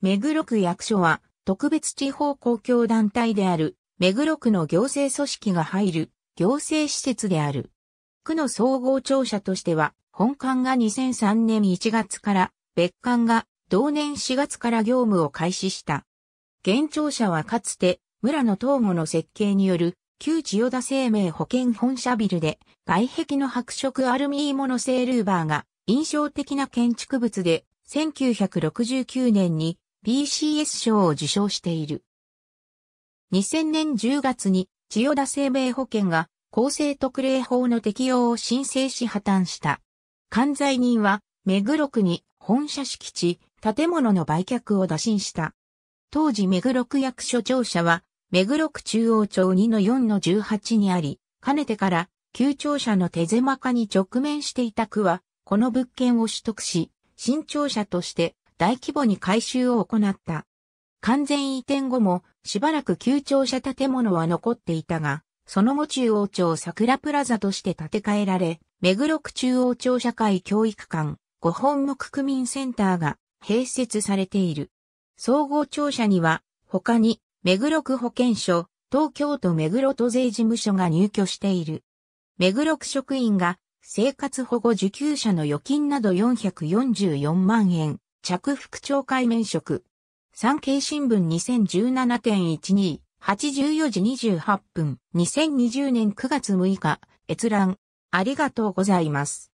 目黒区役所は、特別地方公共団体である、目黒区の行政組織が入る、行政施設である。区の総合庁舎としては、本館が2003年1月から、別館が同年4月から業務を開始した。現庁舎はかつて、村の東後の設計による、旧千代田生命保険本社ビルで、外壁の白色アルミモのセールーバーが印象的な建築物で、1969年に BCS 賞を受賞している。2000年10月に千代田生命保険が公正特例法の適用を申請し破綻した。関西人は目黒区に本社敷地、建物の売却を打診した。当時目黒区役所庁舎は目黒区中央町2の4の18にあり、かねてから旧庁舎の手狭化に直面していた区は、この物件を取得し、新庁舎として大規模に改修を行った。完全移転後もしばらく旧庁舎建物は残っていたが、その後中央庁桜プラザとして建て替えられ、目黒区中央庁社会教育館、五本木区民センターが併設されている。総合庁舎には、他に目黒区保健所、東京都目黒都税事務所が入居している。目黒区職員が生活保護受給者の預金など444万円、着服懲戒免職。産経新聞2017.12、84時28分、2020年9月6日、閲覧、ありがとうございます。